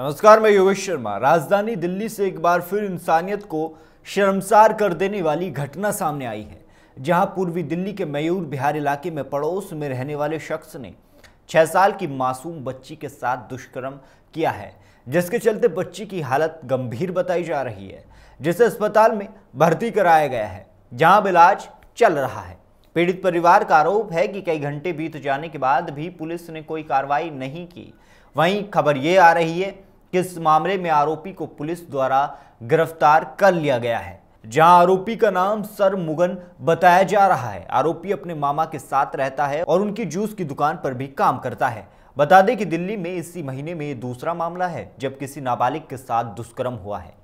नमस्कार मैं योगेश शर्मा राजधानी दिल्ली से एक बार फिर इंसानियत को शर्मसार कर देने वाली घटना सामने आई है जहां पूर्वी दिल्ली के मयूर बिहार इलाके में पड़ोस में रहने वाले शख्स ने छह साल की मासूम बच्ची के साथ दुष्कर्म किया है जिसके चलते बच्ची की हालत गंभीर बताई जा रही है जिसे अस्पताल में भर्ती कराया गया है जहाँ अब इलाज चल रहा है पीड़ित परिवार का आरोप है कि कई घंटे बीत जाने के बाद भी पुलिस ने कोई कार्रवाई नहीं की वहीं खबर ये आ रही है किस मामले में आरोपी को पुलिस द्वारा गिरफ्तार कर लिया गया है जहां आरोपी का नाम सर मुगन बताया जा रहा है आरोपी अपने मामा के साथ रहता है और उनकी जूस की दुकान पर भी काम करता है बता दें कि दिल्ली में इसी महीने में दूसरा मामला है जब किसी नाबालिग के साथ दुष्कर्म हुआ है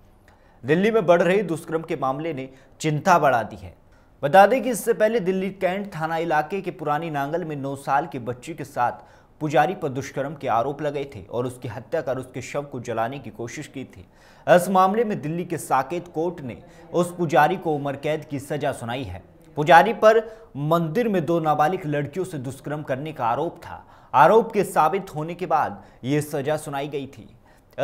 दिल्ली में बढ़ रहे दुष्कर्म के मामले ने चिंता बढ़ा दी है बता दें कि इससे पहले दिल्ली कैंट थाना इलाके के पुरानी नांगल में नौ साल के बच्ची के साथ पुजारी पर दुष्कर्म के आरोप लगाए थे और उसकी हत्या कर उसके शव को जलाने की कोशिश की थी इस मामले में दिल्ली के साकेत कोर्ट ने उस पुजारी को उम्र कैद की सजा सुनाई है पुजारी पर मंदिर में दो नाबालिग लड़कियों से दुष्कर्म करने का आरोप था आरोप के साबित होने के बाद ये सजा सुनाई गई थी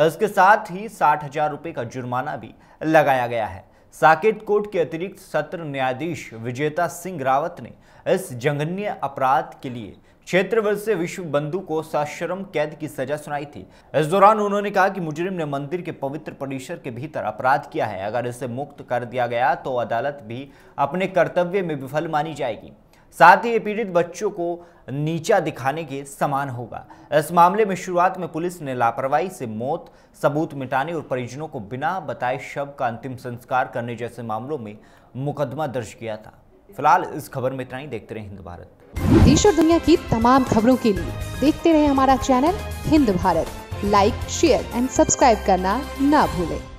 इसके साथ ही साठ हजार रुपये का जुर्माना भी लगाया गया है साकेत कोर्ट के अतिरिक्त सत्र न्यायाधीश विजेता सिंह रावत ने इस जघन्य अपराध के लिए क्षेत्र वर्ष से विश्व बंधु को सश्रम कैद की सजा सुनाई थी इस दौरान उन्होंने कहा कि मुजरिम ने मंदिर के पवित्र परिसर के भीतर अपराध किया है अगर इसे मुक्त कर दिया गया तो अदालत भी अपने कर्तव्य में विफल मानी जाएगी साथ ही ये पीड़ित बच्चों को नीचा दिखाने के समान होगा इस मामले में शुरुआत में पुलिस ने लापरवाही से मौत सबूत मिटाने और परिजनों को बिना बताए शव का अंतिम संस्कार करने जैसे मामलों में मुकदमा दर्ज किया था फिलहाल इस खबर में इतना ही देखते रहे हिंद भारत देश और दुनिया की तमाम खबरों के लिए देखते रहे हमारा channel Hind Bharat like share and subscribe करना ना भूलें